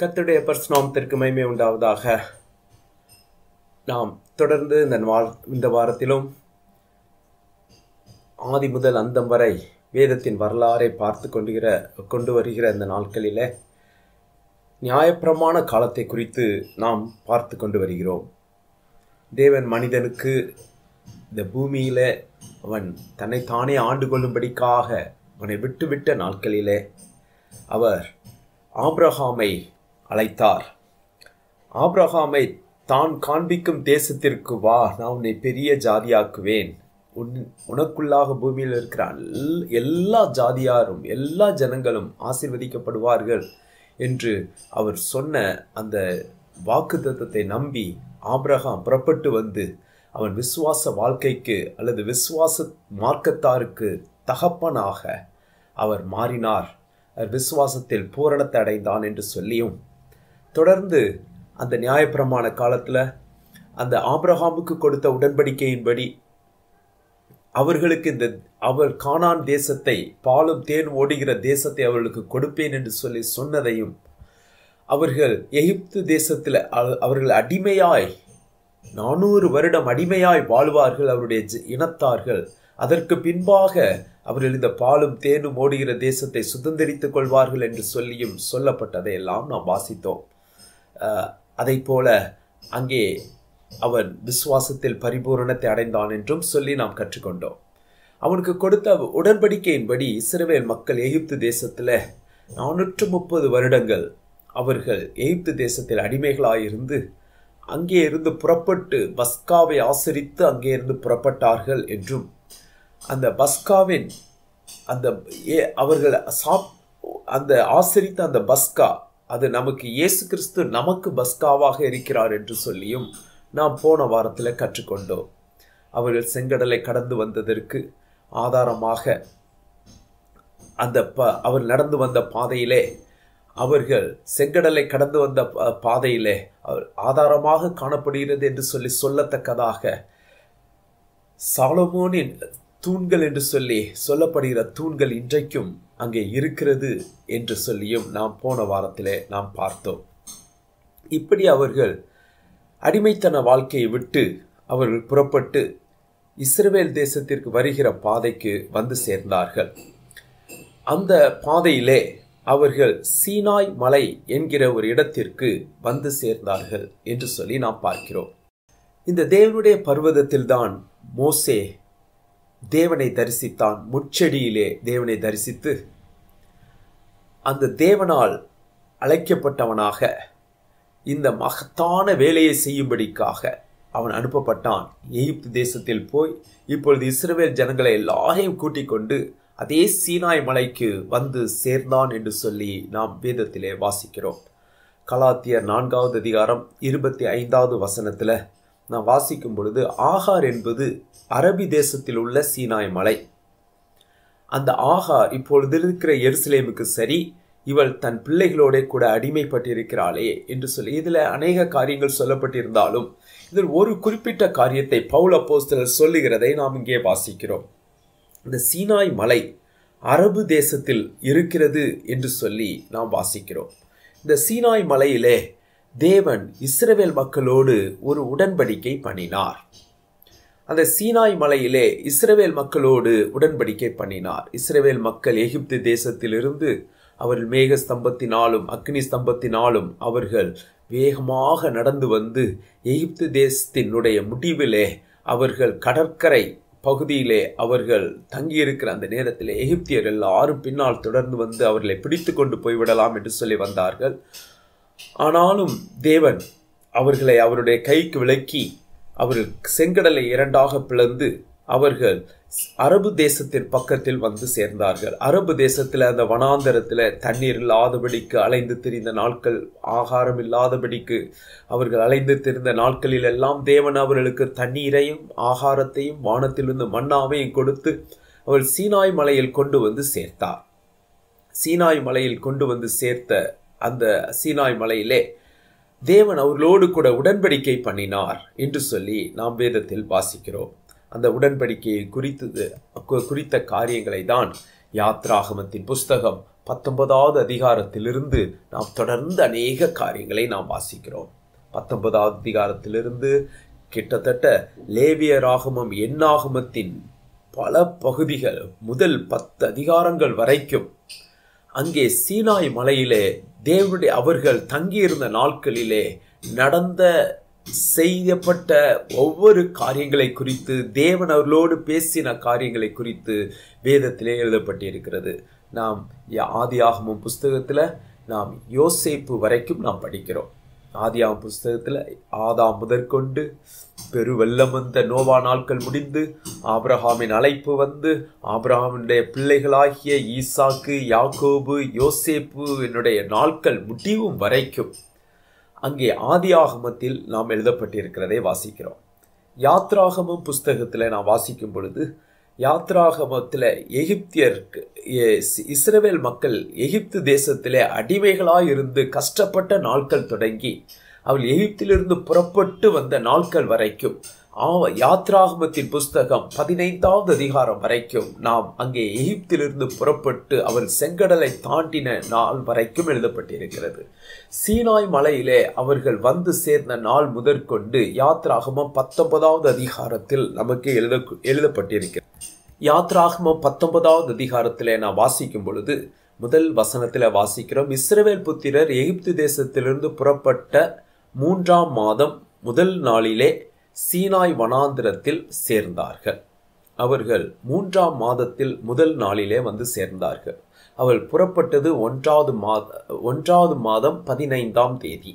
கத்துடைய பர்ஸ்நாமத்திற்கு மயமே உண்டாவதாக நாம் தொடர்ந்து இந்த இந்த வாரத்திலும் ஆதி முதல் அந்தம் வரை வேதத்தின் வரலாறை பார்த்து கொண்டுகிற கொண்டு வருகிற இந்த நாட்களில் நியாயப்பிரமான காலத்தை குறித்து நாம் பார்த்து கொண்டு வருகிறோம் தேவன் மனிதனுக்கு இந்த பூமியில் அவன் தன்னைத்தானே ஆண்டு கொள்ளும்படிக்காக அவனை விட்டுவிட்ட நாட்களிலே அவர் ஆப்ரஹாமை அழைத்தார் ஆப்ரஹாமை தான் காண்பிக்கும் தேசத்திற்கு வா நான் உன்னை பெரிய ஜாதியாக்குவேன் உன் உனக்குள்ளாக பூமியில் இருக்கிற எல்லா ஜாதியாரும் எல்லா ஜனங்களும் ஆசிர்வதிக்கப்படுவார்கள் என்று அவர் சொன்ன அந்த வாக்கு தத்துவத்தை நம்பி ஆப்ரஹாம் புறப்பட்டு வந்து அவன் விசுவாச வாழ்க்கைக்கு அல்லது விசுவாச மார்க்கத்தாருக்கு தகப்பனாக அவர் மாறினார் விசுவாசத்தில் பூரணத்தை அடைந்தான் என்று சொல்லியும் தொடர்ந்து அந்த நியாயப்பிரமாண காலத்தில் அந்த ஆப்ரஹாமுக்கு கொடுத்த உடன்படிக்கையின்படி அவர்களுக்கு இந்த அவர் காணான் தேசத்தை பாலும் தேன் ஓடுகிற தேசத்தை அவர்களுக்கு கொடுப்பேன் என்று சொல்லி சொன்னதையும் அவர்கள் எகிப்து தேசத்தில் அவர்கள் அடிமையாய் நானூறு வருடம் அடிமையாய் வாழ்வார்கள் அவருடைய இனத்தார்கள் அதற்கு பின்பாக அவர்கள் இந்த பாலும் தேனும் ஓடுகிற தேசத்தை சுதந்திரித்துக் கொள்வார்கள் என்று சொல்லியும் சொல்லப்பட்டதையெல்லாம் நாம் வாசித்தோம் அதை போல அங்கே அவன் விசுவாசத்தில் பரிபூரணத்தை அடைந்தான் என்றும் சொல்லி நாம் கற்றுக்கொண்டோம் அவனுக்கு கொடுத்த உடன்படிக்கையின்படி இஸ்ரவேல் மக்கள் எகிப்து தேசத்தில் நானூற்று முப்பது வருடங்கள் அவர்கள் எகிப்து தேசத்தில் அடிமைகளாயிருந்து அங்கே இருந்து புறப்பட்டு பஸ்காவை ஆசரித்து அங்கே இருந்து புறப்பட்டார்கள் என்றும் அந்த பஸ்காவின் அந்த அவர்கள் சாப் அந்த ஆசிரித்த அந்த பஸ்கா அது நமக்கு இயேசு கிறிஸ்து நமக்கு பஸ்காவாக இருக்கிறார் என்று சொல்லியும் நாம் போன வாரத்தில் கற்றுக்கொண்டோம் அவர்கள் செங்கடலை கடந்து வந்ததற்கு ஆதாரமாக அந்த ப அவர் நடந்து வந்த பாதையிலே அவர்கள் செங்கடலை கடந்து வந்த பாதையிலே அவர் ஆதாரமாக காணப்படுகிறது என்று சொல்லி சொல்லத்தக்கதாக சாலமோனின் தூண்கள் என்று சொல்லி சொல்லப்படுகிற தூண்கள் இன்றைக்கும் அங்கே இருக்கிறது என்று சொல்லியும் நாம் போன வாரத்திலே நாம் பார்த்தோம் இப்படி அவர்கள் அடிமைத்தன வாழ்க்கையை விட்டு அவர்கள் புறப்பட்டு இஸ்ரேல் தேசத்திற்கு வருகிற பாதைக்கு வந்து சேர்ந்தார்கள் அந்த பாதையிலே அவர்கள் சீனாய் மலை என்கிற ஒரு இடத்திற்கு வந்து சேர்ந்தார்கள் என்று சொல்லி நாம் பார்க்கிறோம் இந்த தேவனுடைய பர்வதத்தில்தான் மோசே தேவனை தரிசித்தான் முட்செடியிலே தேவனை தரிசித்து அந்த தேவனால் அழைக்கப்பட்டவனாக இந்த மகத்தான வேலையை செய்யும்படிக்காக அவன் அனுப்பப்பட்டான் எகிப்து தேசத்தில் போய் இப்பொழுது இஸ்ரேல் ஜனங்களை எல்லாரையும் கூட்டிக் கொண்டு அதே சீனாய் மலைக்கு வந்து சேர்ந்தான் என்று சொல்லி நாம் வேதத்திலே வாசிக்கிறோம் கலாத்தியர் நான்காவது அதிகாரம் இருபத்தி ஐந்தாவது வசனத்தில் நாம் வாசிக்கும் பொழுது ஆகார் என்பது அரபி தேசத்தில் உள்ள சீனாய் மலை அந்த ஆஹா இப்பொழுது இருக்கிற எருசலேமுக்கு சரி இவள் தன் பிள்ளைகளோட கூட அடிமைப்பட்டிருக்கிறாளே என்று சொல்லி இதில் அநேக காரியங்கள் சொல்லப்பட்டிருந்தாலும் இதில் ஒரு குறிப்பிட்ட காரியத்தை பவுல் அப்போஸ்தலர் சொல்லுகிறதை நாம் இங்கே வாசிக்கிறோம் இந்த சீனாய் மலை அரபு தேசத்தில் இருக்கிறது என்று சொல்லி நாம் வாசிக்கிறோம் இந்த சீனாய் மலையிலே தேவன் இஸ்ரவேல் மக்களோடு ஒரு உடன்படிக்கை பண்ணினார் அந்த சீனாய் மலையிலே இஸ்ரேவேல் மக்களோடு உடன்படிக்கை பண்ணினார் இஸ்ரேவேல் மக்கள் எகிப்து தேசத்திலிருந்து அவர்கள் மேக ஸ்தம்பத்தினாலும் அக்னி ஸ்தம்பத்தினாலும் அவர்கள் வேகமாக நடந்து வந்து எகிப்து தேசத்தினுடைய முடிவிலே அவர்கள் கடற்கரை பகுதியிலே அவர்கள் தங்கியிருக்கிற அந்த நேரத்தில் எகிப்தியர் எல்லாரும் பின்னால் தொடர்ந்து வந்து அவர்களை பிடித்து கொண்டு போய்விடலாம் என்று சொல்லி வந்தார்கள் ஆனாலும் தேவன் அவர்களை அவருடைய கைக்கு விலக்கி அவர்கள் செங்கடலை இரண்டாக பிளந்து அவர்கள் அரபு தேசத்தின் பக்கத்தில் வந்து சேர்ந்தார்கள் அரபு தேசத்தில் அந்த வனாந்தரத்தில் தண்ணீர் இல்லாதபடிக்கு அலைந்து திரிந்த நாட்கள் ஆகாரம் இல்லாதபடிக்கு அவர்கள் அலைந்து திரிந்த நாட்களில் எல்லாம் தேவன் அவர்களுக்கு தண்ணீரையும் ஆகாரத்தையும் வானத்திலிருந்து மண்ணாவையும் கொடுத்து அவர் சீனாய் மலையில் கொண்டு வந்து சேர்த்தார் சீனாய் மலையில் கொண்டு வந்து சேர்த்த அந்த சீனாய் மலையிலே தேவன் அவர்களோடு கூட உடன்படிக்கை பண்ணினார் என்று சொல்லி நாம் வேதத்தில் வாசிக்கிறோம் அந்த உடன்படிக்கையை குறித்தது குறித்த காரியங்களை தான் யாத்ராகமத்தின் புஸ்தகம் பத்தொன்பதாவது அதிகாரத்திலிருந்து நாம் தொடர்ந்து அநேக காரியங்களை நாம் வாசிக்கிறோம் பத்தொன்பதாவது அதிகாரத்திலிருந்து கிட்டத்தட்ட லேவியராகமம் என்னாகமத்தின் பல பகுதிகள் முதல் பத்து அதிகாரங்கள் வரைக்கும் அங்கே சீனாய் மலையிலே தேவனுடைய அவர்கள் தங்கியிருந்த நாட்களிலே நடந்த செய்யப்பட்ட ஒவ்வொரு காரியங்களை குறித்து தேவன் அவர்களோடு பேசின காரியங்களை குறித்து வேதத்திலே எழுதப்பட்டிருக்கிறது நாம் ஆதி ஆகமும் புஸ்தகத்தில் நாம் யோசிப்பு வரைக்கும் நாம் படிக்கிறோம் ஆதியா புஸ்தகத்தில் ஆதா முதற்கொண்டு பெருவெல்லம் வந்த நோவா நாட்கள் முடிந்து ஆப்ரஹாமின் அழைப்பு வந்து ஆப்ரஹாமினுடைய பிள்ளைகளாகிய ஈசாக்கு யாக்கோபு யோசேப்பு என்னுடைய நாட்கள் முடிவும் வரைக்கும் அங்கே ஆதி ஆகமத்தில் நாம் எழுதப்பட்டிருக்கிறதை வாசிக்கிறோம் யாத்ராகமம் புஸ்தகத்தில் நான் வாசிக்கும் பொழுது யாத்ராகமத்தில் எகிப்தியருக்கு இஸ்ரேவேல் மக்கள் எகிப்து தேசத்திலே அடிமைகளாக இருந்து கஷ்டப்பட்ட நாட்கள் தொடங்கி அவள் எகிப்திலிருந்து புறப்பட்டு வந்த நாட்கள் வரைக்கும் யாத்ராகமத்தின் புஸ்தகம் பதினைந்தாவது அதிகாரம் வரைக்கும் நாம் அங்கே எகிப்திலிருந்து புறப்பட்டு அவள் செங்கடலை தாண்டின நாள் வரைக்கும் எழுதப்பட்டிருக்கிறது சீனாய் மலையிலே அவர்கள் வந்து சேர்ந்த நாள் முதற்கொண்டு யாத்ராகமம் பத்தொன்பதாவது அதிகாரத்தில் நமக்கு எழுத எழுதப்பட்டிருக்கிறது யாத்ராகமம் பத்தொன்பதாவது அதிகாரத்தில் நான் வாசிக்கும் பொழுது முதல் வசனத்தில் வாசிக்கிறோம் இஸ்ரவேல் புத்திரர் எகிப்து தேசத்திலிருந்து புறப்பட்ட மூன்றாம் மாதம் முதல் நாளிலே சீனாய் வனாந்திரத்தில் சேர்ந்தார்கள் அவர்கள் மூன்றாம் மாதத்தில் முதல் நாளிலே வந்து சேர்ந்தார்கள் அவள் புறப்பட்டது ஒன்றாவது மாத ஒன்றாவது மாதம் பதினைந்தாம் தேதி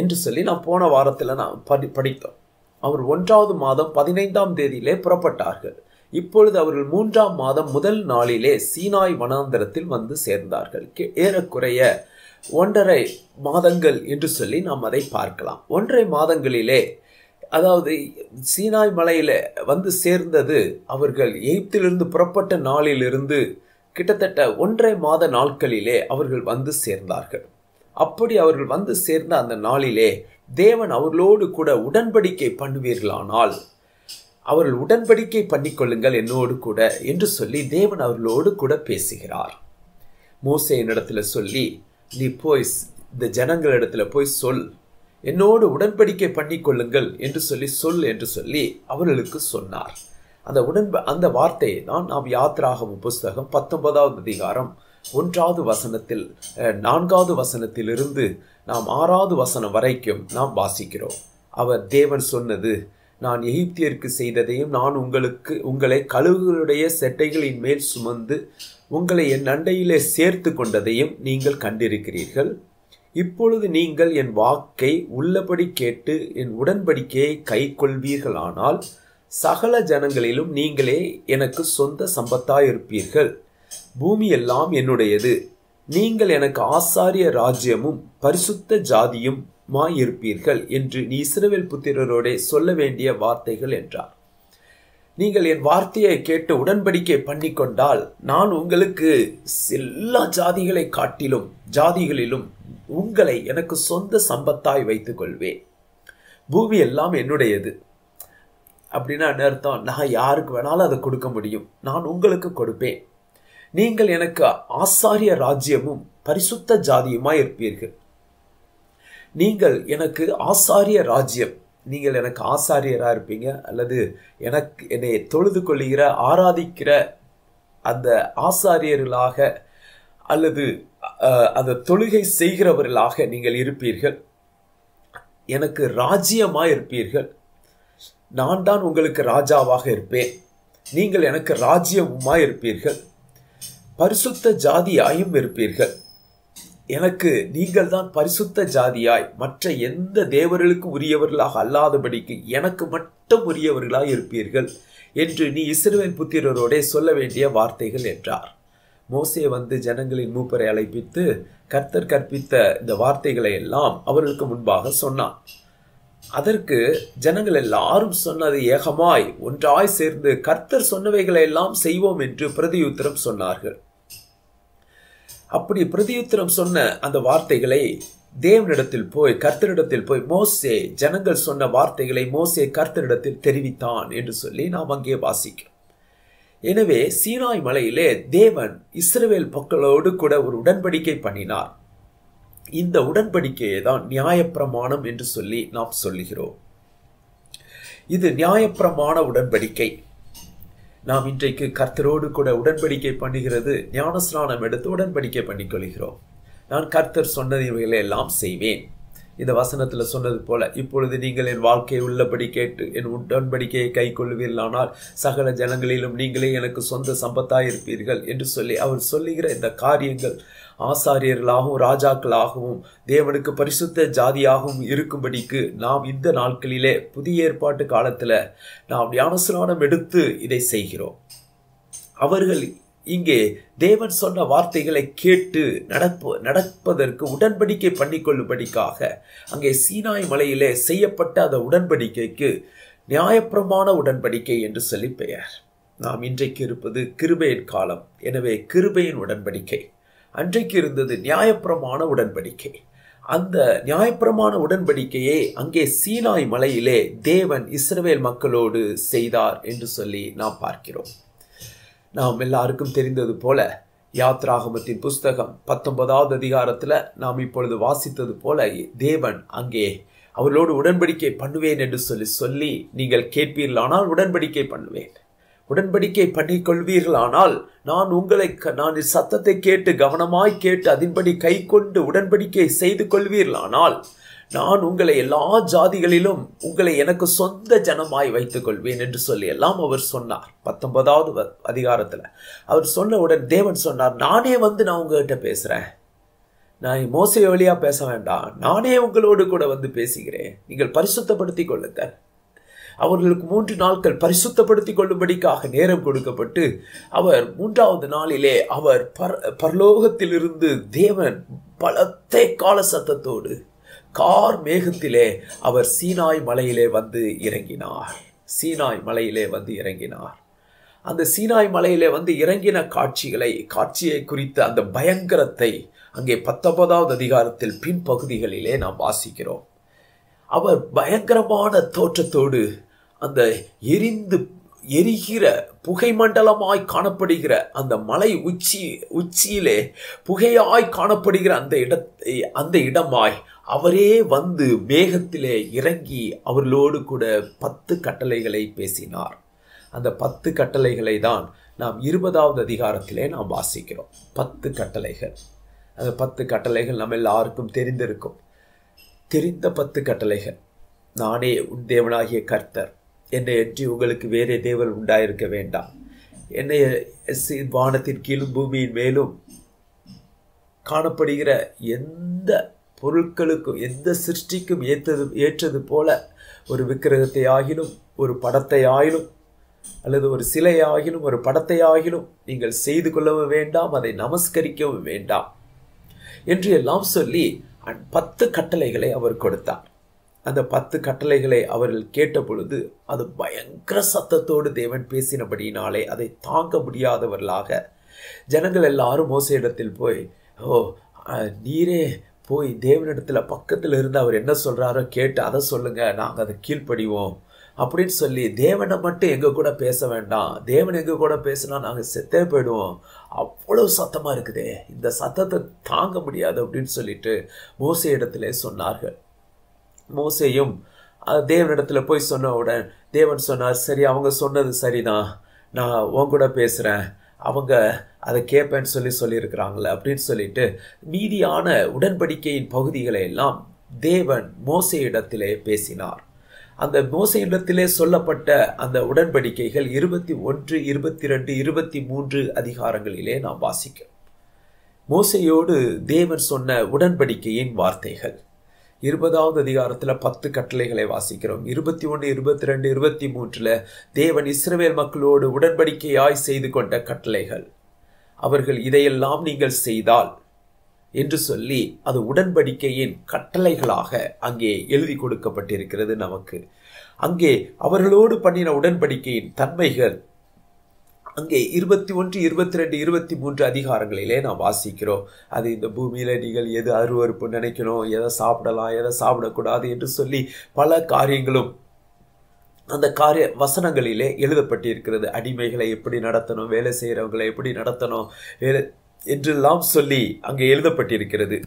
என்று சொல்லி நான் போன வாரத்தில் நான் படி படித்தோம் அவர் ஒன்றாவது மாதம் பதினைந்தாம் தேதியிலே புறப்பட்டார்கள் இப்பொழுது அவர்கள் மூன்றாம் மாதம் முதல் நாளிலே சீனாய் வனாந்தரத்தில் வந்து சேர்ந்தார்கள் ஏறக்குறைய ஒன்றரை மாதங்கள் என்று சொல்லி நாம் அதை பார்க்கலாம் ஒன்றரை மாதங்களிலே அதாவது சீனாய் மலையில் வந்து சேர்ந்தது அவர்கள் எகிப்திலிருந்து புறப்பட்ட நாளிலிருந்து கிட்டத்தட்ட ஒன்றரை மாத நாட்களிலே அவர்கள் வந்து சேர்ந்தார்கள் அப்படி அவர்கள் வந்து சேர்ந்த அந்த நாளிலே தேவன் அவர்களோடு கூட உடன்படிக்கை பண்ணுவீர்களானால் அவர்கள் உடன்படிக்கை பண்ணிக்கொள்ளுங்கள் என்னோடு கூட என்று சொல்லி தேவன் அவர்களோடு கூட பேசுகிறார் மூசை என்னிடத்தில் சொல்லி நீ போய் இந்த ஜனங்களிடத்துல போய் சொல் என்னோடு உடன்படிக்கை பண்ணிக்கொள்ளுங்கள் என்று சொல்லி சொல் என்று சொல்லி அவர்களுக்கு சொன்னார் அந்த உடன்ப அந்த வார்த்தையை தான் நாம் யாத்திராகவும் புஸ்தகம் பத்தொன்பதாவது அதிகாரம் ஒன்றாவது வசனத்தில் நான்காவது வசனத்திலிருந்து நாம் ஆறாவது வசனம் வரைக்கும் நாம் வாசிக்கிறோம் அவர் தேவன் சொன்னது நான் எகிப்தியருக்கு செய்ததையும் நான் உங்களுக்கு உங்களை கழுகுகளுடைய செட்டைகளின் மேல் சுமந்து உங்களை என் அண்டையிலே சேர்த்து கொண்டதையும் நீங்கள் கண்டிருக்கிறீர்கள் இப்பொழுது நீங்கள் என் வாக்கை உள்ளபடி கேட்டு என் உடன்படிக்கையை கை கொள்வீர்களானால் சகல ஜனங்களிலும் நீங்களே எனக்கு சொந்த சம்பத்தாயிருப்பீர்கள் பூமி எல்லாம் என்னுடையது நீங்கள் எனக்கு ஆசாரிய ராஜ்யமும் பரிசுத்த ஜாதியும் மாயிருப்பீர்கள் என்று நீ இஸ்ரவேல் புத்திரரோடே சொல்ல வேண்டிய வார்த்தைகள் என்றார் நீங்கள் என் வார்த்தையை கேட்டு உடன்படிக்கை பண்ணிக்கொண்டால் நான் உங்களுக்கு எல்லா ஜாதிகளை காட்டிலும் ஜாதிகளிலும் உங்களை எனக்கு சொந்த சம்பத்தாய் வைத்துக் கொள்வேன் பூமி எல்லாம் என்னுடையது அப்படின்னா என்ன அர்த்தம் நான் யாருக்கு வேணாலும் அதை கொடுக்க முடியும் நான் உங்களுக்கு கொடுப்பேன் நீங்கள் எனக்கு ஆசாரிய ராஜ்யமும் பரிசுத்த ஜாதியுமாய் இருப்பீர்கள் நீங்கள் எனக்கு ஆசாரிய ராஜ்யம் நீங்கள் எனக்கு ஆசாரியராக இருப்பீங்க அல்லது எனக்கு என்னை தொழுது கொள்ளுகிற ஆராதிக்கிற அந்த ஆசாரியர்களாக அல்லது அந்த தொழுகை செய்கிறவர்களாக நீங்கள் இருப்பீர்கள் எனக்கு ராஜ்யமாக இருப்பீர்கள் நான் தான் உங்களுக்கு ராஜாவாக இருப்பேன் நீங்கள் எனக்கு ராஜ்யமுமாக இருப்பீர்கள் பரிசுத்த ஜாதியாயும் இருப்பீர்கள் எனக்கு நீங்கள் தான் பரிசுத்த ஜாதியாய் மற்ற எந்த தேவர்களுக்கு உரியவர்களாக அல்லாதபடிக்கு எனக்கு மட்டும் உரியவர்களாய் இருப்பீர்கள் என்று நீ இஸ்ரேல் புத்திரரோடே சொல்ல வேண்டிய வார்த்தைகள் என்றார் மோசே வந்து ஜனங்களின் மூப்பரை அழைப்பித்து கர்த்தர் கற்பித்த இந்த வார்த்தைகளை எல்லாம் அவர்களுக்கு முன்பாக சொன்னான் அதற்கு ஜனங்கள் எல்லாரும் சொன்னது ஏகமாய் ஒன்றாய் சேர்ந்து கர்த்தர் சொன்னவைகளை எல்லாம் செய்வோம் என்று பிரதியுத்திரம் சொன்னார்கள் அப்படி பிரதியுத்திரம் சொன்ன அந்த வார்த்தைகளை தேவனிடத்தில் போய் கர்த்தரிடத்தில் போய் மோசே ஜனங்கள் சொன்ன வார்த்தைகளை மோசே கர்த்தரிடத்தில் தெரிவித்தான் என்று சொல்லி நாம் அங்கே வாசிக்கிறோம் எனவே சீனாய் மலையிலே தேவன் இஸ்ரவேல் மக்களோடு கூட ஒரு உடன்படிக்கை பண்ணினார் இந்த உடன்படிக்கையை தான் நியாயப்பிரமாணம் என்று சொல்லி நாம் சொல்லுகிறோம் இது நியாயப்பிரமாண உடன்படிக்கை நாம் இன்றைக்கு கர்த்தரோடு கூட உடன்படிக்கை பண்ணுகிறது ஞானஸ்நானம் எடுத்து உடன்படிக்கை பண்ணிக்கொள்கிறோம் நான் கர்த்தர் சொன்னதை எல்லாம் செய்வேன் இந்த வசனத்தில் சொன்னது போல இப்பொழுது நீங்கள் என் வாழ்க்கையை உள்ளபடி கேட்டு என் உடன்படிக்கையை கை கொள்வீர்களானால் சகல ஜனங்களிலும் நீங்களே எனக்கு சொந்த சம்பத்தாயிருப்பீர்கள் என்று சொல்லி அவர் சொல்லுகிற இந்த காரியங்கள் ஆசாரியர்களாகவும் ராஜாக்களாகவும் தேவனுக்கு பரிசுத்த ஜாதியாகவும் இருக்கும்படிக்கு நாம் இந்த நாட்களிலே புதிய ஏற்பாட்டு காலத்தில் நாம் ஞானஸ்நானம் எடுத்து இதை செய்கிறோம் அவர்கள் இங்கே தேவன் சொன்ன வார்த்தைகளை கேட்டு நடப்பு நடப்பதற்கு உடன்படிக்கை பண்ணிக்கொள்ளும்படிக்காக அங்கே சீனாய் மலையிலே செய்யப்பட்ட அந்த உடன்படிக்கைக்கு நியாயப்பிரமான உடன்படிக்கை என்று சொல்லி பெயர் நாம் இன்றைக்கு இருப்பது கிருபையின் காலம் எனவே கிருபையின் உடன்படிக்கை அன்றைக்கு இருந்தது நியாயப்பிரமான உடன்படிக்கை அந்த நியாயப்பிரமான உடன்படிக்கையே அங்கே சீனாய் மலையிலே தேவன் இஸ்ரவேல் மக்களோடு செய்தார் என்று சொல்லி நாம் பார்க்கிறோம் நாம் எல்லாருக்கும் தெரிந்தது போல யாத்ராகமத்தின் புஸ்தகம் பத்தொன்பதாவது அதிகாரத்தில் நாம் இப்பொழுது வாசித்தது போல தேவன் அங்கே அவர்களோடு உடன்படிக்கை பண்ணுவேன் என்று சொல்லி சொல்லி நீங்கள் கேட்பீர்களானால் உடன்படிக்கை பண்ணுவேன் உடன்படிக்கை பண்ணிக்கொள்வீர்களானால் நான் உங்களை நான் சத்தத்தை கேட்டு கவனமாய் கேட்டு அதன்படி கை கொண்டு உடன்படிக்கை செய்து கொள்வீர்களானால் நான் உங்களை எல்லா ஜாதிகளிலும் உங்களை எனக்கு சொந்த ஜனமாய் வைத்துக் கொள்வேன் என்று சொல்லி எல்லாம் அவர் சொன்னார் பத்தொன்பதாவது அதிகாரத்தில் அவர் சொன்ன உடன் தேவன் சொன்னார் நானே வந்து நான் உங்ககிட்ட பேசுகிறேன் நான் மோசை வழியாக பேச வேண்டாம் நானே உங்களோடு கூட வந்து பேசுகிறேன் நீங்கள் பரிசுத்தப்படுத்தி கொள்ளுங்கள் அவர்களுக்கு மூன்று நாட்கள் பரிசுத்தப்படுத்திக் கொள்ளும்படிக்காக நேரம் கொடுக்கப்பட்டு அவர் மூன்றாவது நாளிலே அவர் பர் பரலோகத்திலிருந்து தேவன் பலத்தை கால சத்தத்தோடு கார் மேகத்திலே அவர் சீனாய் மலையிலே வந்து இறங்கினார் சீனாய் மலையிலே வந்து இறங்கினார் அந்த சீனாய் மலையிலே வந்து இறங்கின காட்சிகளை காட்சியை குறித்த அந்த பயங்கரத்தை அங்கே பத்தொன்பதாவது அதிகாரத்தில் பின்பகுதிகளிலே நாம் வாசிக்கிறோம் அவர் பயங்கரமான தோற்றத்தோடு அந்த எரிந்து எரிகிற புகை மண்டலமாய் காணப்படுகிற அந்த மலை உச்சி உச்சியிலே புகையாய் காணப்படுகிற அந்த இடத்தை அந்த இடமாய் அவரே வந்து மேகத்திலே இறங்கி அவர்களோடு கூட பத்து கட்டளைகளை பேசினார் அந்த பத்து கட்டளைகளை தான் நாம் இருபதாவது அதிகாரத்திலே நாம் வாசிக்கிறோம் பத்து கட்டளைகள் அந்த பத்து கட்டளைகள் நம்ம எல்லாருக்கும் தெரிந்திருக்கும் தெரிந்த பத்து கட்டளைகள் நானே உன் தேவனாகிய கர்த்தர் என்னை எட்டி உங்களுக்கு வேறே தேவன் உண்டாயிருக்க வேண்டாம் என்னை வானத்தின் கீழும் பூமியின் மேலும் காணப்படுகிற எந்த பொருட்களுக்கும் எந்த சிருஷ்டிக்கும் ஏற்றது ஏற்றது போல ஒரு விக்கிரகத்தை ஆகிலும் ஒரு படத்தை ஆகிலும் அல்லது ஒரு சிலை ஆகிலும் ஒரு படத்தை ஆகிலும் நீங்கள் செய்து கொள்ளவும் வேண்டாம் அதை நமஸ்கரிக்கவும் வேண்டாம் என்று எல்லாம் சொல்லி பத்து கட்டளைகளை அவர் கொடுத்தார் அந்த பத்து கட்டளைகளை அவர்கள் கேட்டபொழுது அது பயங்கர சத்தத்தோடு தேவன் பேசினபடியினாலே அதை தாங்க முடியாதவர்களாக ஜனங்கள் எல்லாரும் மோச இடத்தில் போய் ஓ நீரே போய் தேவனிடத்தில் பக்கத்தில் இருந்து அவர் என்ன சொல்கிறாரோ கேட்டு அதை சொல்லுங்கள் நாங்கள் அதை கீழ்ப்படிவோம் அப்படின்னு சொல்லி தேவனை மட்டும் எங்கள் கூட பேச வேண்டாம் தேவன் எங்கள் கூட பேசினா நாங்கள் செத்தே போயிடுவோம் அவ்வளோ சத்தமாக இருக்குதே இந்த சத்தத்தை தாங்க முடியாது அப்படின்னு சொல்லிட்டு மோச இடத்துல சொன்னார்கள் மோசையும் தேவனிடத்தில் போய் சொன்னவுடன் தேவன் சொன்னார் சரி அவங்க சொன்னது சரிதான் நான் உன் கூட பேசுகிறேன் அவங்க அதை கேட்பேன்னு சொல்லி சொல்லியிருக்கிறாங்களே அப்படின்னு சொல்லிட்டு மீதியான உடன்படிக்கையின் பகுதிகளை எல்லாம் தேவன் மோசையிடத்திலே பேசினார் அந்த மோசையிடத்திலே சொல்லப்பட்ட அந்த உடன்படிக்கைகள் இருபத்தி ஒன்று இருபத்தி ரெண்டு இருபத்தி மூன்று அதிகாரங்களிலே நாம் வாசிக்கிறோம் மோசையோடு தேவன் சொன்ன உடன்படிக்கையின் வார்த்தைகள் இருபதாவது அதிகாரத்தில் பத்து கட்டளைகளை வாசிக்கிறோம் இருபத்தி ஒன்று இருபத்தி ரெண்டு இருபத்தி மூன்றில் தேவன் இஸ்ரவேல் மக்களோடு உடன்படிக்கையாய் செய்து கொண்ட கட்டளைகள் அவர்கள் இதையெல்லாம் நீங்கள் செய்தால் என்று சொல்லி அது உடன்படிக்கையின் கட்டளைகளாக அங்கே எழுதி கொடுக்கப்பட்டிருக்கிறது நமக்கு அங்கே அவர்களோடு பண்ணின உடன்படிக்கையின் தன்மைகள் அங்கே இருபத்தி ஒன்று இருபத்தி ரெண்டு இருபத்தி மூன்று அதிகாரங்களிலே நான் வாசிக்கிறோம் அது இந்த பூமியில் நீங்கள் எது அருவறுப்பு நினைக்கணும் எதை சாப்பிடலாம் எதை சாப்பிடக்கூடாது என்று சொல்லி பல காரியங்களும் அந்த காரிய வசனங்களிலே எழுதப்பட்டிருக்கிறது அடிமைகளை எப்படி நடத்தணும் வேலை செய்கிறவங்களை எப்படி நடத்தணும் வேலை என்றெல்லாம் சொல்லி அங்கே எழுதப்பட்டிருக்கிறது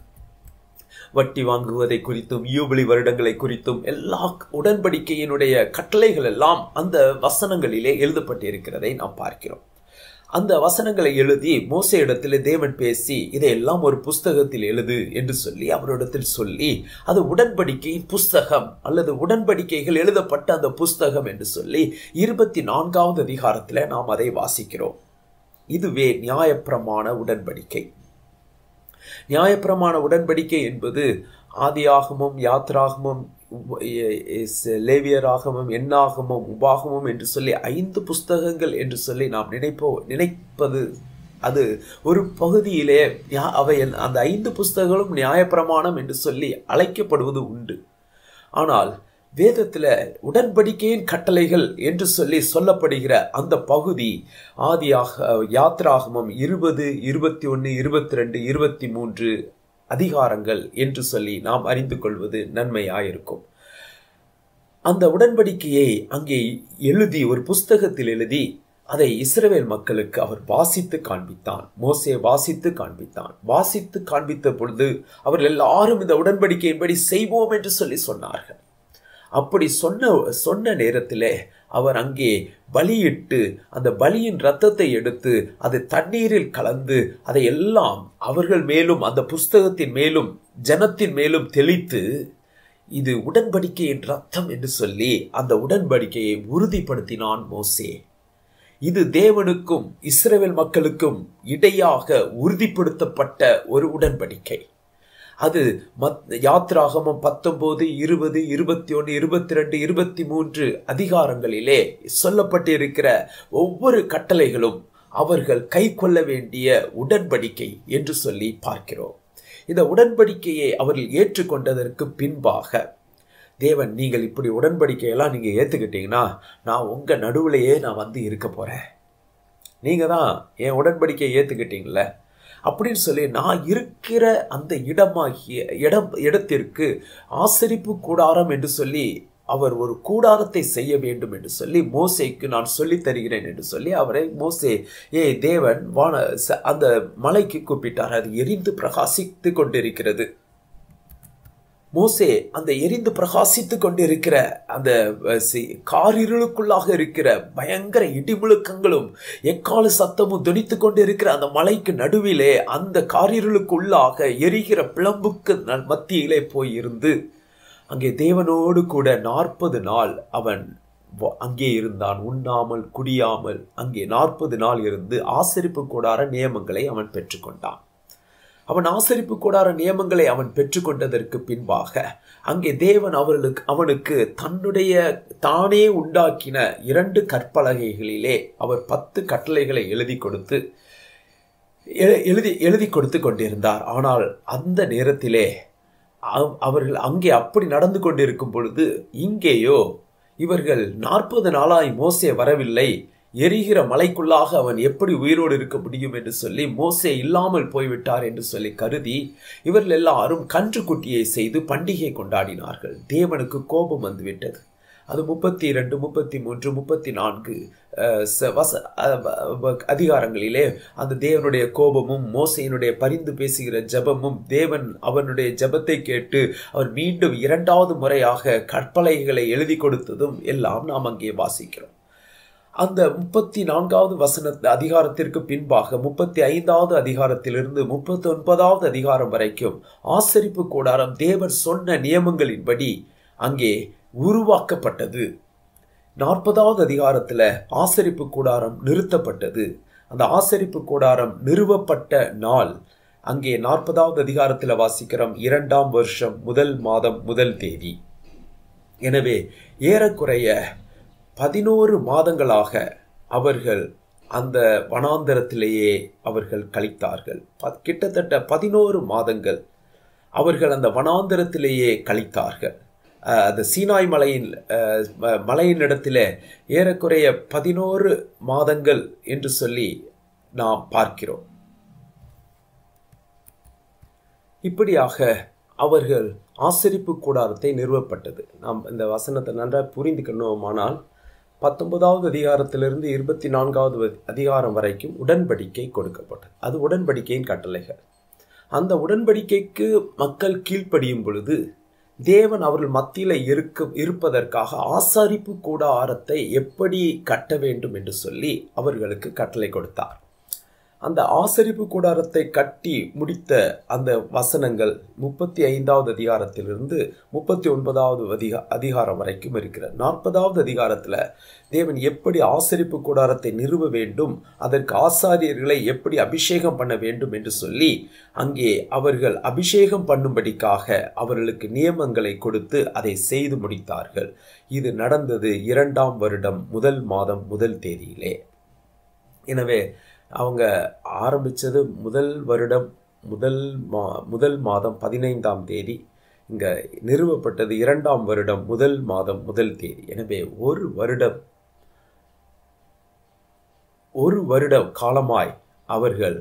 வட்டி வாங்குவதை குறித்தும் யூபிலி வருடங்களை குறித்தும் எல்லா உடன்படிக்கையினுடைய கட்டளைகள் எல்லாம் அந்த வசனங்களிலே எழுதப்பட்டிருக்கிறதை நாம் பார்க்கிறோம் அந்த வசனங்களை எழுதி மோச இடத்தில் தேவன் பேசி இதையெல்லாம் ஒரு புஸ்தகத்தில் எழுது என்று சொல்லி அவரிடத்தில் சொல்லி அது உடன்படிக்கையின் புஸ்தகம் அல்லது உடன்படிக்கைகள் எழுதப்பட்ட அந்த புஸ்தகம் என்று சொல்லி இருபத்தி நான்காவது அதிகாரத்தில் நாம் அதை வாசிக்கிறோம் இதுவே நியாயப்பிரமாண உடன்படிக்கை நியாயப்பிரமாண உடன்படிக்கை என்பது ஆதியாகமும் யாத்ராகமும் லேவியராகமும் என்னாகமும் உபாகமும் என்று சொல்லி ஐந்து புஸ்தகங்கள் என்று சொல்லி நாம் நினைப்போ நினைப்பது அது ஒரு பகுதியிலே அவை அந்த ஐந்து புஸ்தகங்களும் நியாயப்பிரமாணம் என்று சொல்லி அழைக்கப்படுவது உண்டு ஆனால் வேதத்தில் உடன்படிக்கையின் கட்டளைகள் என்று சொல்லி சொல்லப்படுகிற அந்த பகுதி ஆதியாக யாத்ராகமம் இருபது இருபத்தி ஒன்று இருபத்தி ரெண்டு இருபத்தி மூன்று அதிகாரங்கள் என்று சொல்லி நாம் அறிந்து கொள்வது நன்மையாயிருக்கும் அந்த உடன்படிக்கையை அங்கே எழுதி ஒரு புஸ்தகத்தில் எழுதி அதை இஸ்ரவேல் மக்களுக்கு அவர் வாசித்து காண்பித்தான் மோசே வாசித்து காண்பித்தான் வாசித்து காண்பித்த பொழுது அவர்கள் எல்லாரும் இந்த உடன்படிக்கையின்படி செய்வோம் என்று சொல்லி சொன்னார்கள் அப்படி சொன்ன சொன்ன நேரத்தில் அவர் அங்கே பலியிட்டு அந்த பலியின் ரத்தத்தை எடுத்து அதை தண்ணீரில் கலந்து அதை எல்லாம் அவர்கள் மேலும் அந்த புஸ்தகத்தின் மேலும் ஜனத்தின் மேலும் தெளித்து இது உடன்படிக்கையின் ரத்தம் என்று சொல்லி அந்த உடன்படிக்கையை உறுதிப்படுத்தினான் மோசே இது தேவனுக்கும் இஸ்ரேல் மக்களுக்கும் இடையாக உறுதிப்படுத்தப்பட்ட ஒரு உடன்படிக்கை அது மத் யாத்ராகமம் பத்தொம்பது இருபது இருபத்தி ஒன்று இருபத்தி ரெண்டு இருபத்தி மூன்று அதிகாரங்களிலே சொல்லப்பட்டிருக்கிற ஒவ்வொரு கட்டளைகளும் அவர்கள் கை கொள்ள வேண்டிய உடன்படிக்கை என்று சொல்லி பார்க்கிறோம் இந்த உடன்படிக்கையை அவர்கள் ஏற்றுக்கொண்டதற்கு பின்பாக தேவன் நீங்கள் இப்படி உடன்படிக்கையெல்லாம் நீங்கள் ஏற்றுக்கிட்டீங்கன்னா நான் உங்கள் நடுவுலையே நான் வந்து இருக்க போகிறேன் நீங்கள் தான் என் உடன்படிக்கையை ஏற்றுக்கிட்டீங்களே அப்படின்னு சொல்லி நான் இருக்கிற அந்த இடமாகிய இடம் இடத்திற்கு ஆசரிப்பு கூடாரம் என்று சொல்லி அவர் ஒரு கூடாரத்தை செய்ய வேண்டும் என்று சொல்லி மோசைக்கு நான் சொல்லி தருகிறேன் என்று சொல்லி அவரை மோசே ஏ தேவன் வான அந்த மலைக்கு கூப்பிட்டார் அது எரிந்து பிரகாசித்து கொண்டிருக்கிறது மோசே அந்த எரிந்து பிரகாசித்து கொண்டிருக்கிற அந்த காரிருளுக்குள்ளாக இருக்கிற பயங்கர இடிமுழுக்கங்களும் எக்கால சத்தமும் துணித்து கொண்டிருக்கிற அந்த மலைக்கு நடுவிலே அந்த காரிருளுக்குள்ளாக எரிகிற பிளம்புக்கு மத்தியிலே போயிருந்து அங்கே தேவனோடு கூட நாற்பது நாள் அவன் அங்கே இருந்தான் உண்ணாமல் குடியாமல் அங்கே நாற்பது நாள் இருந்து ஆசரிப்பு கூடார நியமங்களை அவன் பெற்றுக்கொண்டான் அவன் ஆசரிப்பு கூடார நியமங்களை அவன் பெற்றுக்கொண்டதற்கு பின்பாக அங்கே தேவன் அவர்களுக்கு அவனுக்கு தன்னுடைய தானே உண்டாக்கின இரண்டு கற்பலகைகளிலே அவர் பத்து கட்டளைகளை எழுதி கொடுத்து எழுதி எழுதி கொடுத்து கொண்டிருந்தார் ஆனால் அந்த நேரத்திலே அவர்கள் அங்கே அப்படி நடந்து கொண்டிருக்கும் பொழுது இங்கேயோ இவர்கள் நாற்பது நாளாய் மோசே வரவில்லை எரிகிற மலைக்குள்ளாக அவன் எப்படி உயிரோடு இருக்க முடியும் என்று சொல்லி மோசே இல்லாமல் போய்விட்டார் என்று சொல்லி கருதி இவர்கள் எல்லாரும் கன்றுக்குட்டியை செய்து பண்டிகை கொண்டாடினார்கள் தேவனுக்கு கோபம் வந்துவிட்டது அது முப்பத்தி இரண்டு முப்பத்தி மூன்று முப்பத்தி நான்கு வச அதிகாரங்களிலே அந்த தேவனுடைய கோபமும் மோசையினுடைய பரிந்து பேசுகிற ஜபமும் தேவன் அவனுடைய ஜபத்தை கேட்டு அவர் மீண்டும் இரண்டாவது முறையாக கற்பலைகளை எழுதி கொடுத்ததும் எல்லாம் நாம் அங்கே வாசிக்கிறோம் அந்த முப்பத்தி நான்காவது வசன அதிகாரத்திற்கு பின்பாக முப்பத்தி ஐந்தாவது அதிகாரத்திலிருந்து முப்பத்தி ஒன்பதாவது அதிகாரம் வரைக்கும் ஆசரிப்பு கூடாரம் தேவர் சொன்ன நியமங்களின்படி அங்கே உருவாக்கப்பட்டது நாற்பதாவது அதிகாரத்தில் ஆசரிப்பு கூடாரம் நிறுத்தப்பட்டது அந்த ஆசரிப்பு கூடாரம் நிறுவப்பட்ட நாள் அங்கே நாற்பதாவது அதிகாரத்தில் வாசிக்கிறோம் இரண்டாம் வருஷம் முதல் மாதம் முதல் தேதி எனவே ஏறக்குறைய பதினோரு மாதங்களாக அவர்கள் அந்த வனாந்தரத்திலேயே அவர்கள் கழித்தார்கள் கிட்டத்தட்ட பதினோரு மாதங்கள் அவர்கள் அந்த வனாந்தரத்திலேயே கழித்தார்கள் அந்த சீனாய் மலையின் மலையின் இடத்துல ஏறக்குறைய பதினோரு மாதங்கள் என்று சொல்லி நாம் பார்க்கிறோம் இப்படியாக அவர்கள் ஆசரிப்பு கூடாரத்தை நிறுவப்பட்டது நாம் இந்த வசனத்தை நன்றாக புரிந்துக்கணுமானால் பத்தொன்பதாவது அதிகாரத்திலிருந்து இருபத்தி நான்காவது அதிகாரம் வரைக்கும் உடன்படிக்கை கொடுக்கப்பட்டது அது உடன்படிக்கையின் கட்டளைகள் அந்த உடன்படிக்கைக்கு மக்கள் கீழ்ப்படியும் பொழுது தேவன் அவர்கள் மத்தியில் இருக்க இருப்பதற்காக ஆசாரிப்பு கூடாரத்தை எப்படி கட்ட வேண்டும் என்று சொல்லி அவர்களுக்கு கட்டளை கொடுத்தார் அந்த ஆசரிப்பு கூடாரத்தை கட்டி முடித்த அந்த வசனங்கள் முப்பத்தி ஐந்தாவது அதிகாரத்திலிருந்து முப்பத்தி ஒன்பதாவது அதிகா அதிகாரம் வரைக்கும் இருக்கிற நாற்பதாவது அதிகாரத்தில் தேவன் எப்படி ஆசரிப்பு கூடாரத்தை நிறுவ வேண்டும் அதற்கு ஆசாரியர்களை எப்படி அபிஷேகம் பண்ண வேண்டும் என்று சொல்லி அங்கே அவர்கள் அபிஷேகம் பண்ணும்படிக்காக அவர்களுக்கு நியமங்களை கொடுத்து அதை செய்து முடித்தார்கள் இது நடந்தது இரண்டாம் வருடம் முதல் மாதம் முதல் தேதியிலே எனவே அவங்க ஆரம்பித்தது முதல் வருடம் முதல் மா முதல் மாதம் பதினைந்தாம் தேதி இங்கே நிறுவப்பட்டது இரண்டாம் வருடம் முதல் மாதம் முதல் தேதி எனவே ஒரு வருடம் ஒரு வருடம் காலமாய் அவர்கள்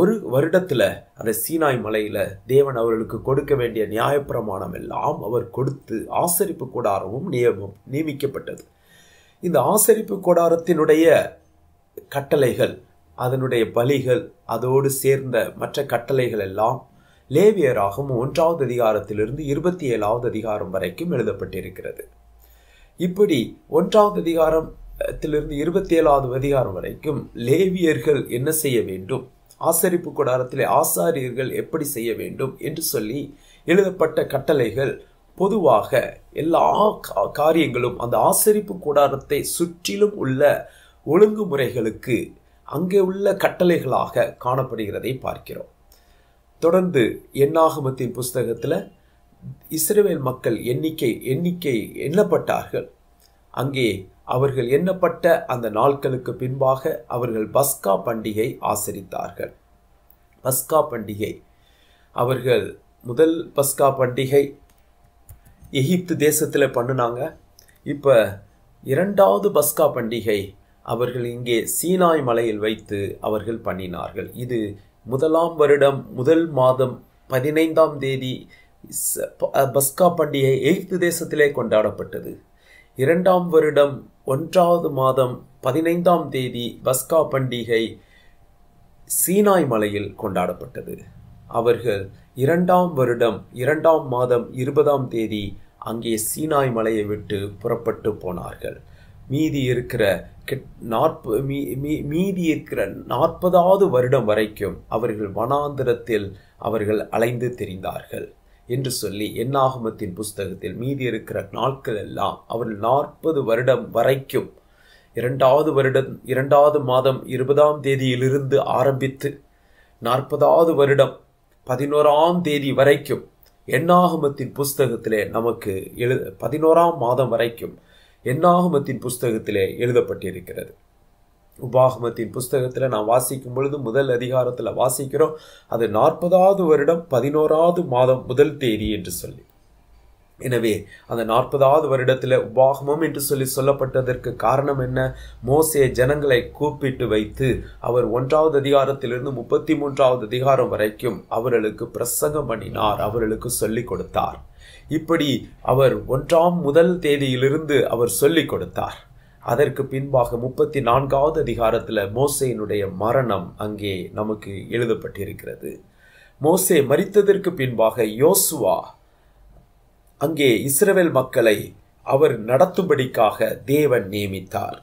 ஒரு வருடத்தில் அந்த சீனாய் மலையில் தேவன் அவர்களுக்கு கொடுக்க வேண்டிய நியாயப்பிரமாணம் எல்லாம் அவர் கொடுத்து ஆசரிப்பு கூடாரமும் நியமம் நியமிக்கப்பட்டது இந்த ஆசரிப்பு கூடாரத்தினுடைய கட்டளைகள் அதனுடைய பலிகள் அதோடு சேர்ந்த மற்ற கட்டளைகள் எல்லாம் லேவியராகவும் ஒன்றாவது அதிகாரத்திலிருந்து இருபத்தி ஏழாவது அதிகாரம் வரைக்கும் எழுதப்பட்டிருக்கிறது இப்படி ஒன்றாவது அதிகாரத்திலிருந்து இருபத்தி ஏழாவது அதிகாரம் வரைக்கும் லேவியர்கள் என்ன செய்ய வேண்டும் ஆசரிப்பு கூடாரத்திலே ஆசாரியர்கள் எப்படி செய்ய வேண்டும் என்று சொல்லி எழுதப்பட்ட கட்டளைகள் பொதுவாக எல்லா காரியங்களும் அந்த ஆசரிப்பு கூடாரத்தை சுற்றிலும் உள்ள ஒழுங்குமுறைகளுக்கு அங்கே உள்ள கட்டளைகளாக காணப்படுகிறதை பார்க்கிறோம் தொடர்ந்து எண்ணாகமத்தின் புஸ்தகத்தில் இஸ்ரேல் மக்கள் எண்ணிக்கை எண்ணிக்கை எண்ணப்பட்டார்கள் அங்கே அவர்கள் எண்ணப்பட்ட அந்த நாட்களுக்கு பின்பாக அவர்கள் பஸ்கா பண்டிகை ஆசரித்தார்கள் பஸ்கா பண்டிகை அவர்கள் முதல் பஸ்கா பண்டிகை எகிப்து தேசத்தில் பண்ணினாங்க இப்போ இரண்டாவது பஸ்கா பண்டிகை அவர்கள் இங்கே சீனாய் மலையில் வைத்து அவர்கள் பண்ணினார்கள் இது முதலாம் வருடம் முதல் மாதம் பதினைந்தாம் தேதி பஸ்கா பண்டிகை எகிப்து தேசத்திலே கொண்டாடப்பட்டது இரண்டாம் வருடம் ஒன்றாவது மாதம் பதினைந்தாம் தேதி பஸ்கா பண்டிகை சீனாய் மலையில் கொண்டாடப்பட்டது அவர்கள் இரண்டாம் வருடம் இரண்டாம் மாதம் இருபதாம் தேதி அங்கே சீனாய் மலையை விட்டு புறப்பட்டு போனார்கள் மீதி இருக்கிற நாற்பது மீதி இருக்கிற நாற்பதாவது வருடம் வரைக்கும் அவர்கள் வனாந்திரத்தில் அவர்கள் அலைந்து தெரிந்தார்கள் என்று சொல்லி என்னாகமத்தின் புஸ்தகத்தில் மீதி இருக்கிற நாட்கள் எல்லாம் அவர்கள் நாற்பது வருடம் வரைக்கும் இரண்டாவது வருடம் இரண்டாவது மாதம் இருபதாம் தேதியிலிருந்து ஆரம்பித்து நாற்பதாவது வருடம் பதினோராம் தேதி வரைக்கும் என்னாகமத்தின் புஸ்தகத்திலே நமக்கு எழு பதினோராம் மாதம் வரைக்கும் என்னாகுமத்தின் புஸ்தகத்திலே எழுதப்பட்டிருக்கிறது உபாகமத்தின் புஸ்தகத்தில் நான் வாசிக்கும் பொழுது முதல் அதிகாரத்தில் வாசிக்கிறோம் அது நாற்பதாவது வருடம் பதினோராவது மாதம் முதல் தேதி என்று சொல்லி எனவே அந்த நாற்பதாவது வருடத்தில் உபாகமம் என்று சொல்லி சொல்லப்பட்டதற்கு காரணம் என்ன மோசே ஜனங்களை கூப்பிட்டு வைத்து அவர் ஒன்றாவது அதிகாரத்திலிருந்து முப்பத்தி மூன்றாவது அதிகாரம் வரைக்கும் அவர்களுக்கு பிரசங்கம் பண்ணினார் அவர்களுக்கு சொல்லிக் கொடுத்தார் இப்படி அவர் ஒன்றாம் முதல் தேதியிலிருந்து அவர் சொல்லிக் கொடுத்தார் அதற்கு பின்பாக முப்பத்தி நான்காவது அதிகாரத்தில் மோசையினுடைய மரணம் அங்கே நமக்கு எழுதப்பட்டிருக்கிறது மோசே மறித்ததற்கு பின்பாக யோசுவா அங்கே இஸ்ரவேல் மக்களை அவர் நடத்தும்படிக்காக தேவன் நியமித்தார்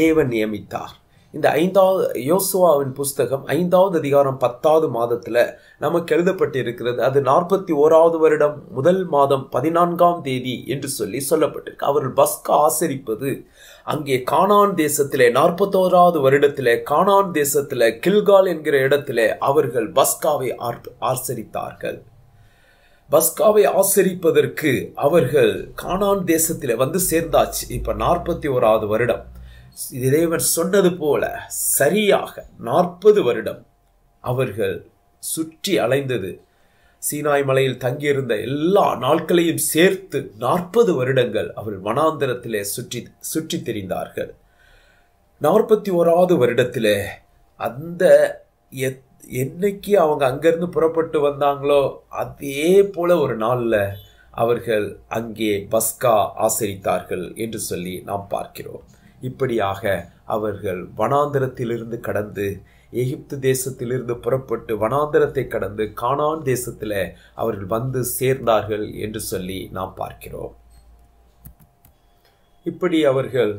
தேவன் நியமித்தார் இந்த ஐந்தாவது யோசுவாவின் புஸ்தகம் ஐந்தாவது அதிகாரம் பத்தாவது மாதத்தில் நமக்கு எழுதப்பட்டிருக்கிறது அது நாற்பத்தி ஓராவது வருடம் முதல் மாதம் பதினான்காம் தேதி என்று சொல்லி சொல்லப்பட்டிருக்கு அவர்கள் பஸ்கா ஆசரிப்பது அங்கே கானான் தேசத்திலே நாற்பத்தோராவது வருடத்தில் கானான் தேசத்தில் கில்கால் என்கிற இடத்துல அவர்கள் பஸ்காவை ஆசரித்தார்கள் பஸ்காவை ஆசரிப்பதற்கு அவர்கள் கானான் தேசத்தில் வந்து சேர்ந்தாச்சு இப்போ நாற்பத்தி ஓராவது வருடம் இறைவர் சொன்னது போல சரியாக நாற்பது வருடம் அவர்கள் சுற்றி அலைந்தது சீனாய் மலையில் தங்கியிருந்த எல்லா நாட்களையும் சேர்த்து நாற்பது வருடங்கள் அவர் வனாந்திரத்திலே சுற்றி சுற்றி திரிந்தார்கள் நாற்பத்தி ஓராவது வருடத்தில் அந்த என்னைக்கு அவங்க அங்கேருந்து புறப்பட்டு வந்தாங்களோ அதே போல ஒரு நாளில் அவர்கள் அங்கே பஸ்கா ஆசிரித்தார்கள் என்று சொல்லி நாம் பார்க்கிறோம் இப்படியாக அவர்கள் வனாந்திரத்திலிருந்து கடந்து எகிப்து தேசத்திலிருந்து புறப்பட்டு வனாந்திரத்தை கடந்து கானான் தேசத்தில் அவர்கள் வந்து சேர்ந்தார்கள் என்று சொல்லி நாம் பார்க்கிறோம் இப்படி அவர்கள்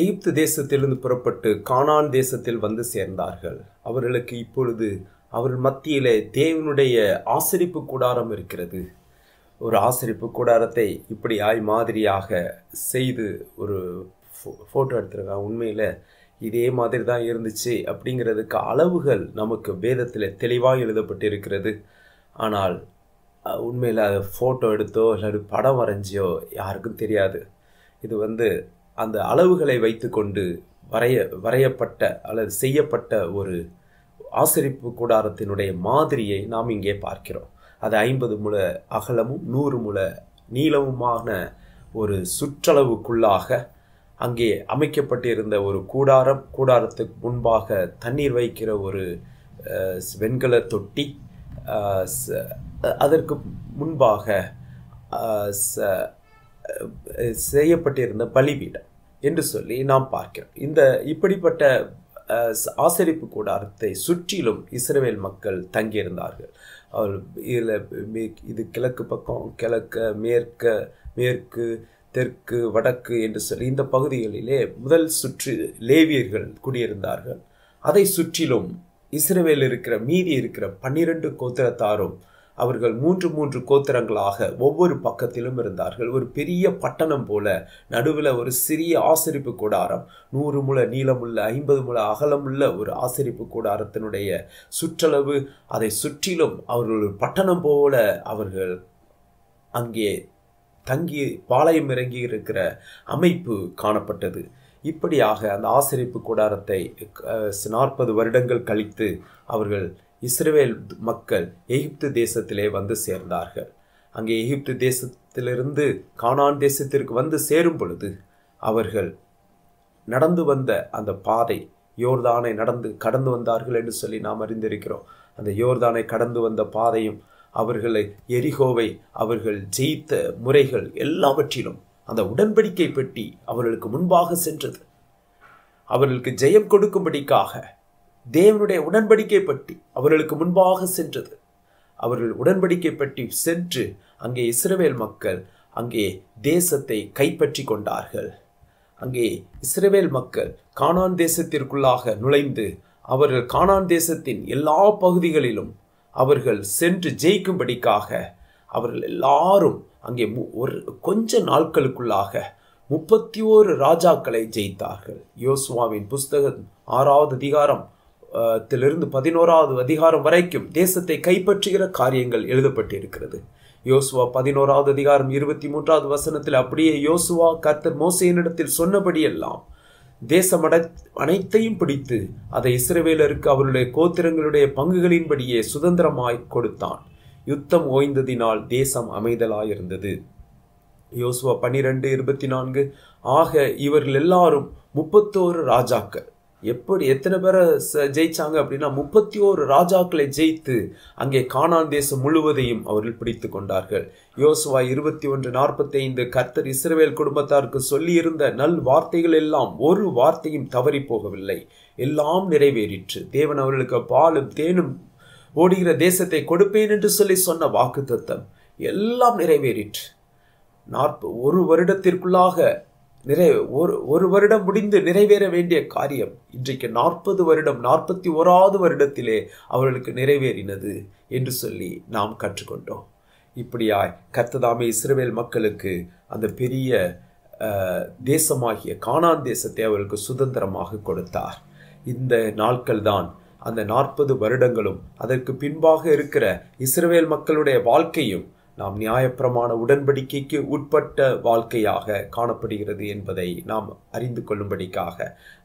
எகிப்து தேசத்திலிருந்து புறப்பட்டு கானான் தேசத்தில் வந்து சேர்ந்தார்கள் அவர்களுக்கு இப்பொழுது அவர்கள் மத்தியில் தேவனுடைய ஆசிரிப்பு கூடாரம் இருக்கிறது ஒரு ஆசிரிப்பு கூடாரத்தை இப்படி ஆய் மாதிரியாக செய்து ஒரு ஃபோ ஃபோட்டோ எடுத்துருக்காங்க உண்மையில் இதே மாதிரி தான் இருந்துச்சு அப்படிங்கிறதுக்கு அளவுகள் நமக்கு வேதத்தில் தெளிவாக எழுதப்பட்டு இருக்கிறது ஆனால் உண்மையில் அது ஃபோட்டோ எடுத்தோ இல்லை படம் வரைஞ்சியோ யாருக்கும் தெரியாது இது வந்து அந்த அளவுகளை வைத்துக்கொண்டு வரைய வரையப்பட்ட அல்லது செய்யப்பட்ட ஒரு ஆசிரிப்பு கூடாரத்தினுடைய மாதிரியை நாம் இங்கே பார்க்கிறோம் அது ஐம்பது முழ அகலமும் நூறு முழ நீளமுமான ஒரு சுற்றளவுக்குள்ளாக அங்கே அமைக்கப்பட்டிருந்த ஒரு கூடாரம் கூடாரத்துக்கு முன்பாக தண்ணீர் வைக்கிற ஒரு வெண்கல தொட்டி அதற்கு முன்பாக செய்யப்பட்டிருந்த பலிபீடம் என்று சொல்லி நாம் பார்க்கிறோம் இந்த இப்படிப்பட்ட ஆசரிப்பு கூடாரத்தை சுற்றிலும் இஸ்ரேல் மக்கள் தங்கியிருந்தார்கள் அவர் இதில் இது கிழக்கு பக்கம் கிழக்க மேற்க மேற்கு தெற்கு வடக்கு என்று சொல்லி இந்த பகுதிகளிலே முதல் சுற்று லேவியர்கள் குடியிருந்தார்கள் அதை சுற்றிலும் இஸ்ரேவேல் இருக்கிற மீதி இருக்கிற பன்னிரண்டு கோத்திரத்தாரும் அவர்கள் மூன்று மூன்று கோத்திரங்களாக ஒவ்வொரு பக்கத்திலும் இருந்தார்கள் ஒரு பெரிய பட்டணம் போல நடுவில் ஒரு சிறிய ஆசிரிப்பு கூடாரம் நூறு முள நீளமுள்ள ஐம்பது முள அகலமுள்ள ஒரு ஆசிரிப்பு கூடாரத்தினுடைய சுற்றளவு அதை சுற்றிலும் அவர்கள் ஒரு பட்டணம் போல அவர்கள் அங்கே தங்கி பாளையம் இறங்கி இருக்கிற அமைப்பு காணப்பட்டது இப்படியாக அந்த ஆசிரியப்பு கூடாரத்தை நாற்பது வருடங்கள் கழித்து அவர்கள் இஸ்ரேல் மக்கள் எகிப்து தேசத்திலே வந்து சேர்ந்தார்கள் அங்கே எகிப்து தேசத்திலிருந்து கானான் தேசத்திற்கு வந்து சேரும் பொழுது அவர்கள் நடந்து வந்த அந்த பாதை யோர்தானை நடந்து கடந்து வந்தார்கள் என்று சொல்லி நாம் அறிந்திருக்கிறோம் அந்த யோர்தானை கடந்து வந்த பாதையும் அவர்களை எரிகோவை அவர்கள் ஜெயித்த முறைகள் எல்லாவற்றிலும் அந்த உடன்படிக்கை பெட்டி அவர்களுக்கு முன்பாக சென்றது அவர்களுக்கு ஜெயம் கொடுக்கும்படிக்காக தேவனுடைய உடன்படிக்கை பற்றி அவர்களுக்கு முன்பாக சென்றது அவர்கள் உடன்படிக்கை பற்றி சென்று அங்கே இஸ்ரவேல் மக்கள் அங்கே தேசத்தை கைப்பற்றி கொண்டார்கள் அங்கே இஸ்ரவேல் மக்கள் கானான் தேசத்திற்குள்ளாக நுழைந்து அவர்கள் கானான் தேசத்தின் எல்லா பகுதிகளிலும் அவர்கள் சென்று ஜெயிக்கும்படிக்காக அவர்கள் எல்லாரும் அங்கே ஒரு கொஞ்ச நாட்களுக்குள்ளாக முப்பத்தி ஓரு ராஜாக்களை ஜெயித்தார்கள் யோசுவாவின் புஸ்தகம் ஆறாவது அதிகாரம் திலிருந்து பதினோராவது அதிகாரம் வரைக்கும் தேசத்தை கைப்பற்றுகிற காரியங்கள் எழுதப்பட்டிருக்கிறது யோசுவா பதினோராவது அதிகாரம் இருபத்தி மூன்றாவது வசனத்தில் அப்படியே யோசுவா கர்த்தர் மோசையினிடத்தில் சொன்னபடியெல்லாம் தேசமட அனைத்தையும் பிடித்து அதை இஸ்ரவேலருக்கு அவருடைய கோத்திரங்களுடைய பங்குகளின்படியே சுதந்திரமாய் கொடுத்தான் யுத்தம் ஓய்ந்ததினால் தேசம் அமைதலாயிருந்தது யோசுவா பன்னிரெண்டு இருபத்தி நான்கு ஆக இவர்கள் எல்லாரும் முப்பத்தோரு ராஜாக்கள் எப்படி எத்தனை பேரை ஜெயிச்சாங்க அப்படின்னா முப்பத்தி ஓரு ராஜாக்களை ஜெயித்து அங்கே காணான் தேசம் முழுவதையும் அவர்கள் பிடித்து கொண்டார்கள் யோசுவா இருபத்தி ஒன்று நாற்பத்தி ஐந்து கர்த்தர் இஸ்ரவேல் குடும்பத்தாருக்கு சொல்லியிருந்த நல் வார்த்தைகள் எல்லாம் ஒரு வார்த்தையும் தவறி போகவில்லை எல்லாம் நிறைவேறிற்று தேவன் அவர்களுக்கு பாலும் தேனும் ஓடுகிற தேசத்தை கொடுப்பேன் என்று சொல்லி சொன்ன வாக்கு தத்தம் எல்லாம் நிறைவேறிற்று நாற்ப ஒரு வருடத்திற்குள்ளாக நிறை ஒரு ஒரு வருடம் முடிந்து நிறைவேற வேண்டிய காரியம் இன்றைக்கு நாற்பது வருடம் நாற்பத்தி ஓராவது வருடத்திலே அவர்களுக்கு நிறைவேறினது என்று சொல்லி நாம் கற்றுக்கொண்டோம் இப்படியாய் கத்ததாமே இஸ்ரவேல் மக்களுக்கு அந்த பெரிய தேசமாகிய காணான் தேசத்தை அவர்களுக்கு சுதந்திரமாக கொடுத்தார் இந்த நாட்கள் தான் அந்த நாற்பது வருடங்களும் அதற்கு பின்பாக இருக்கிற இஸ்ரேல் மக்களுடைய வாழ்க்கையும் நாம் நியாயப்பிரமான உடன்படிக்கைக்கு உட்பட்ட வாழ்க்கையாக காணப்படுகிறது என்பதை நாம் அறிந்து கொள்ளும்படிக்காக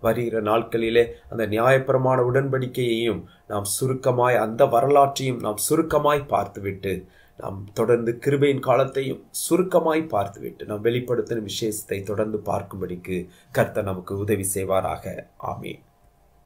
வருகிற நாட்களிலே அந்த நியாயப்பிரமான உடன்படிக்கையையும் நாம் சுருக்கமாய் அந்த வரலாற்றையும் நாம் சுருக்கமாய் பார்த்துவிட்டு நாம் தொடர்ந்து கிருபையின் காலத்தையும் சுருக்கமாய் பார்த்துவிட்டு நாம் வெளிப்படுத்தின விசேஷத்தை தொடர்ந்து பார்க்கும்படிக்கு கர்த்தர் நமக்கு உதவி செய்வாராக ஆமீன்